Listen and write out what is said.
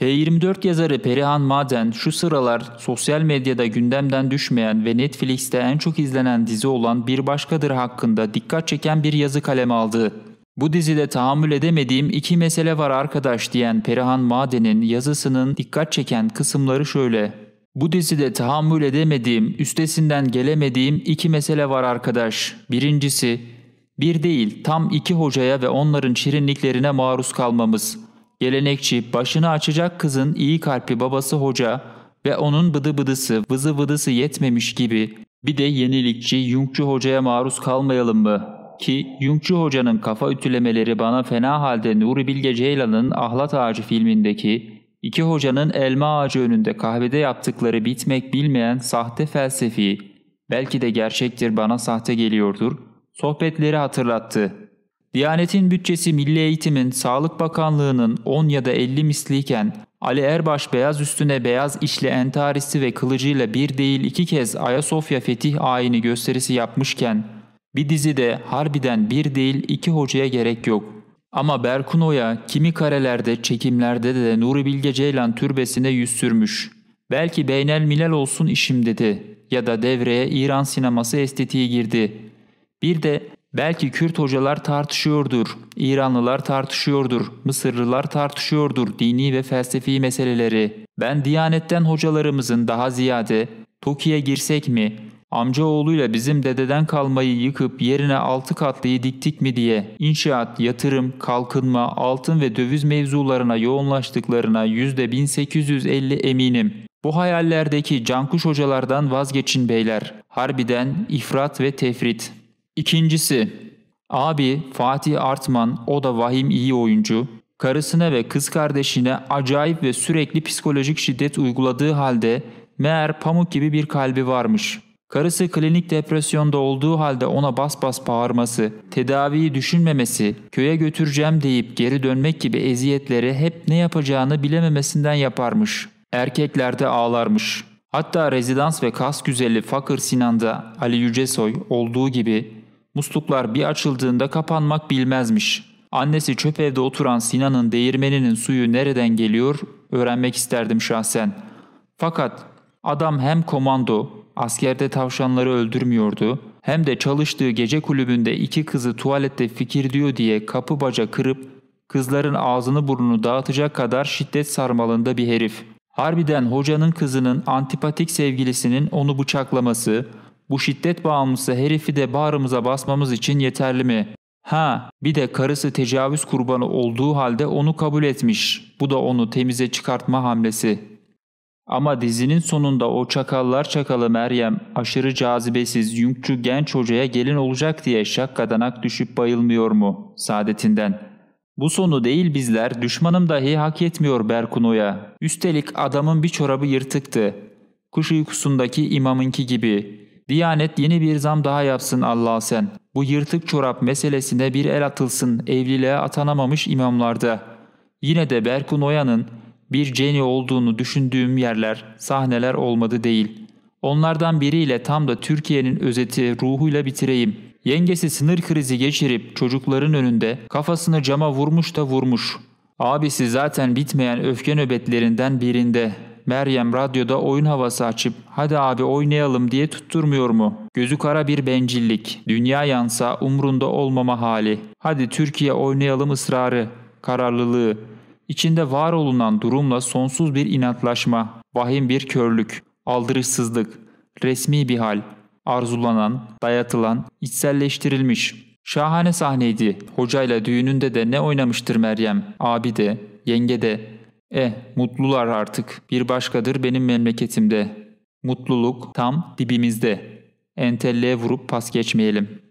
T24 yazarı Perihan Maden şu sıralar sosyal medyada gündemden düşmeyen ve Netflix'te en çok izlenen dizi olan Bir Başkadır hakkında dikkat çeken bir yazı kaleme aldı. Bu dizide tahammül edemediğim iki mesele var arkadaş diyen Perihan Maden'in yazısının dikkat çeken kısımları şöyle. Bu dizide tahammül edemediğim, üstesinden gelemediğim iki mesele var arkadaş. Birincisi, bir değil tam iki hocaya ve onların çirinliklerine maruz kalmamız. Gelenekçi başını açacak kızın iyi kalpli babası hoca ve onun bıdı bıdısı vızı vıdısı yetmemiş gibi bir de yenilikçi Yunkçu hocaya maruz kalmayalım mı ki Yunkçu Hoca'nın kafa ütülemeleri bana fena halde Nuri Bilge Ceylan'ın Ahlat Ağacı filmindeki iki hocanın elma ağacı önünde kahvede yaptıkları bitmek bilmeyen sahte felsefi, belki de gerçektir bana sahte geliyordur, sohbetleri hatırlattı. Diyanetin bütçesi Milli Eğitimin, Sağlık Bakanlığı'nın 10 ya da 50 misliyken Ali Erbaş beyaz üstüne beyaz işli entarisi ve kılıcıyla bir değil iki kez Ayasofya fetih ayini gösterisi yapmışken bir dizide harbiden bir değil iki hocaya gerek yok. Ama Berkuno'ya kimi karelerde çekimlerde de Nuri Bilge Ceylan türbesine yüz sürmüş. Belki beynel milal olsun işim dedi ya da devreye İran sineması estetiği girdi. Bir de Belki Kürt hocalar tartışıyordur, İranlılar tartışıyordur, Mısırlılar tartışıyordur dini ve felsefi meseleleri. Ben Diyanet'ten hocalarımızın daha ziyade Toki'ye girsek mi, amcaoğluyla bizim dededen kalmayı yıkıp yerine altı katlıyı diktik mi diye inşaat, yatırım, kalkınma, altın ve döviz mevzularına yoğunlaştıklarına %1850 eminim. Bu hayallerdeki cankuş hocalardan vazgeçin beyler. Harbiden ifrat ve tefrit. İkincisi, abi Fatih Artman o da vahim iyi oyuncu. Karısına ve kız kardeşine acayip ve sürekli psikolojik şiddet uyguladığı halde meğer pamuk gibi bir kalbi varmış. Karısı klinik depresyonda olduğu halde ona bas bas bağırması, tedaviyi düşünmemesi, köye götüreceğim deyip geri dönmek gibi eziyetleri hep ne yapacağını bilememesinden yaparmış. Erkeklerde ağlarmış. Hatta rezidans ve kas güzeli Fakır Sinan'da Ali Yücesoy olduğu gibi Musluklar bir açıldığında kapanmak bilmezmiş. Annesi çöp evde oturan Sinan'ın değirmeninin suyu nereden geliyor öğrenmek isterdim şahsen. Fakat adam hem komando, askerde tavşanları öldürmüyordu, hem de çalıştığı gece kulübünde iki kızı tuvalette fikir diyor diye kapı baca kırıp kızların ağzını burnunu dağıtacak kadar şiddet sarmalında bir herif. Harbiden hocanın kızının antipatik sevgilisinin onu bıçaklaması, bu şiddet bağımlısı herifi de bağrımıza basmamız için yeterli mi? Ha, bir de karısı tecavüz kurbanı olduğu halde onu kabul etmiş. Bu da onu temize çıkartma hamlesi. Ama dizinin sonunda o çakallar çakalı Meryem aşırı cazibesiz yünkçü genç hocaya gelin olacak diye şakkadanak düşüp bayılmıyor mu saadetinden? Bu sonu değil bizler düşmanım dahi hak etmiyor Berkuno'ya. Üstelik adamın bir çorabı yırtıktı. Kuş uykusundaki imamınki gibi. Diyanet yeni bir zam daha yapsın Allah'a sen. Bu yırtık çorap meselesine bir el atılsın evliliğe atanamamış imamlarda. Yine de Berkun Oya'nın bir ceni olduğunu düşündüğüm yerler, sahneler olmadı değil. Onlardan biriyle tam da Türkiye'nin özeti ruhuyla bitireyim. Yengesi sınır krizi geçirip çocukların önünde kafasını cama vurmuş da vurmuş. Abisi zaten bitmeyen öfke nöbetlerinden birinde Meryem radyoda oyun havası açıp hadi abi oynayalım diye tutturmuyor mu? Gözü kara bir bencillik. Dünya yansa umrunda olmama hali. Hadi Türkiye oynayalım ısrarı, kararlılığı. İçinde var olunan durumla sonsuz bir inatlaşma, vahim bir körlük, aldırışsızlık, resmi bir hal, arzulanan, dayatılan, içselleştirilmiş. Şahane sahneydi. Hocayla düğününde de ne oynamıştır Meryem? Abi de, yenge de, e, mutlular artık. Bir başkadır benim memleketimde. Mutluluk tam dibimizde. Entelle vurup pas geçmeyelim.''